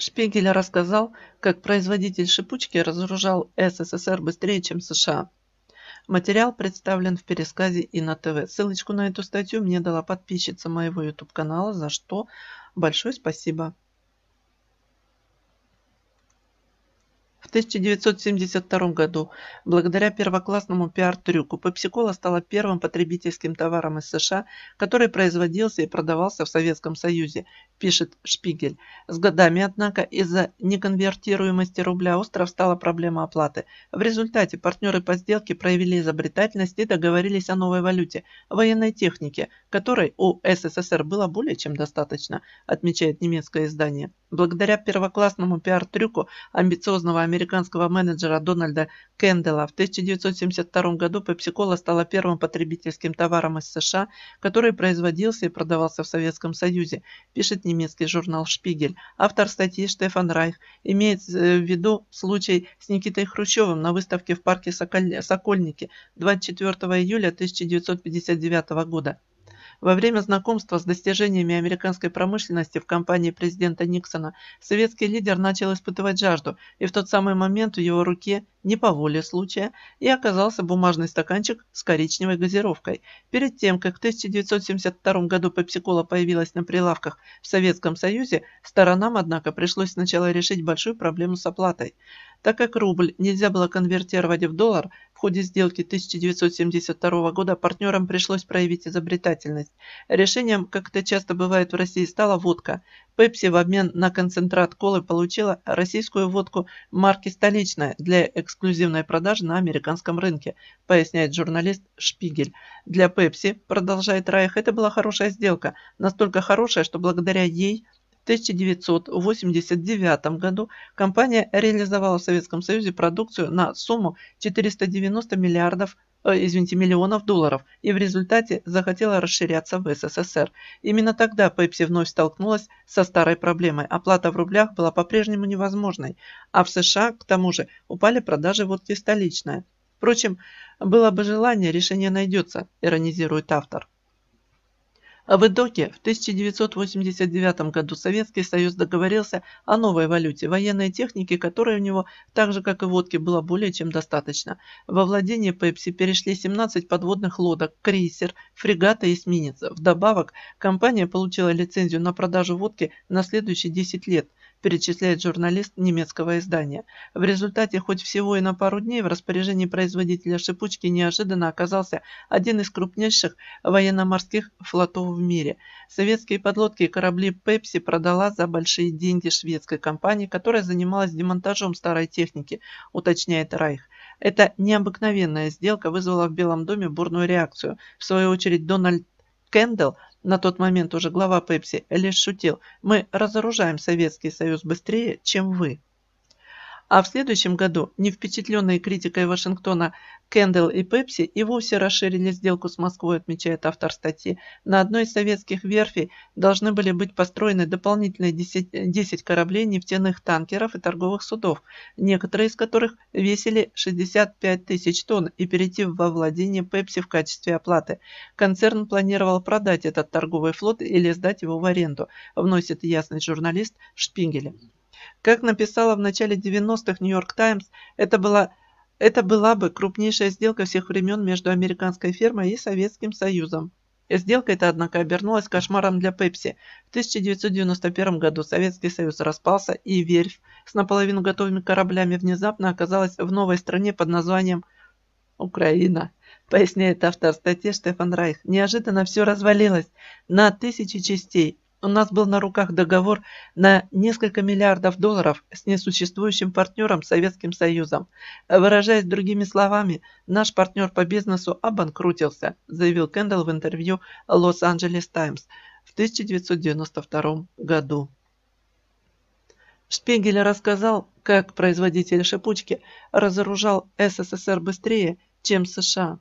Шпигель рассказал, как производитель шипучки разоружал СССР быстрее, чем США. Материал представлен в пересказе и на ТВ. Ссылочку на эту статью мне дала подписчица моего YouTube-канала, за что большое спасибо. В 1972 году, благодаря первоклассному пиар-трюку, Пепсикола стала первым потребительским товаром из США, который производился и продавался в Советском Союзе, пишет Шпигель. С годами, однако, из-за неконвертируемости рубля остров стала проблема оплаты. В результате партнеры по сделке проявили изобретательность и договорились о новой валюте – военной технике, которой у СССР было более чем достаточно, отмечает немецкое издание. Благодаря первоклассному пиар-трюку амбициозного американского менеджера Дональда Кендела в 1972 году Пепси-Кола стала первым потребительским товаром из США, который производился и продавался в Советском Союзе, пишет немецкий журнал «Шпигель». Автор статьи Штефан Райх имеет э, в виду случай с Никитой Хрущевым на выставке в парке Сокольники 24 июля 1959 года. Во время знакомства с достижениями американской промышленности в компании президента Никсона советский лидер начал испытывать жажду, и в тот самый момент в его руке, не по воле случая, и оказался бумажный стаканчик с коричневой газировкой. Перед тем, как в 1972 году пепсикола появилась на прилавках в Советском Союзе, сторонам, однако, пришлось сначала решить большую проблему с оплатой. Так как рубль нельзя было конвертировать в доллар, в ходе сделки 1972 года партнерам пришлось проявить изобретательность. Решением, как это часто бывает в России, стала водка. Пепси в обмен на концентрат колы получила российскую водку марки «Столичная» для эксклюзивной продажи на американском рынке, поясняет журналист Шпигель. Для Пепси, продолжает Райх, это была хорошая сделка. Настолько хорошая, что благодаря ей – 1989 году компания реализовала в Советском Союзе продукцию на сумму 490 миллиардов э, извините, миллионов долларов и в результате захотела расширяться в СССР. Именно тогда Пепси вновь столкнулась со старой проблемой. Оплата в рублях была по-прежнему невозможной, а в США, к тому же, упали продажи водки столичная. Впрочем, было бы желание, решение найдется, иронизирует автор. А в итоге в 1989 году Советский Союз договорился о новой валюте, военной техники, которой у него, так же как и водки, было более чем достаточно. Во владение Пепси перешли 17 подводных лодок, крейсер, фрегата и эсминец. Вдобавок, компания получила лицензию на продажу водки на следующие 10 лет перечисляет журналист немецкого издания. В результате хоть всего и на пару дней в распоряжении производителя шипучки неожиданно оказался один из крупнейших военно-морских флотов в мире. Советские подлодки и корабли Pepsi продала за большие деньги шведской компании, которая занималась демонтажом старой техники, уточняет Райх. Эта необыкновенная сделка вызвала в Белом доме бурную реакцию. В свою очередь Дональд Кендалл, на тот момент уже глава Пепси, лишь шутил «Мы разоружаем Советский Союз быстрее, чем вы» а в следующем году не впечатленные критикой Вашингтона Кендалл и Пепси и вовсе расширили сделку с Москвой, отмечает автор статьи. На одной из советских верфей должны были быть построены дополнительные 10, 10 кораблей нефтяных танкеров и торговых судов, некоторые из которых весили 65 тысяч тонн и перейти во владение Пепси в качестве оплаты. Концерн планировал продать этот торговый флот или сдать его в аренду, вносит ясность журналист Шпингеле. Как написала в начале 90-х Нью-Йорк Таймс, это была, это была бы крупнейшая сделка всех времен между американской фирмой и Советским Союзом. Сделка эта, однако, обернулась кошмаром для Пепси. В 1991 году Советский Союз распался, и верфь с наполовину готовыми кораблями внезапно оказалась в новой стране под названием «Украина». Поясняет автор статьи Штефан Райх. Неожиданно все развалилось на тысячи частей. У нас был на руках договор на несколько миллиардов долларов с несуществующим партнером Советским Союзом. Выражаясь другими словами, наш партнер по бизнесу обанкротился, заявил Кендалл в интервью Лос-Анджелес Таймс в 1992 году. Шпигель рассказал, как производитель шипучки разоружал СССР быстрее, чем США.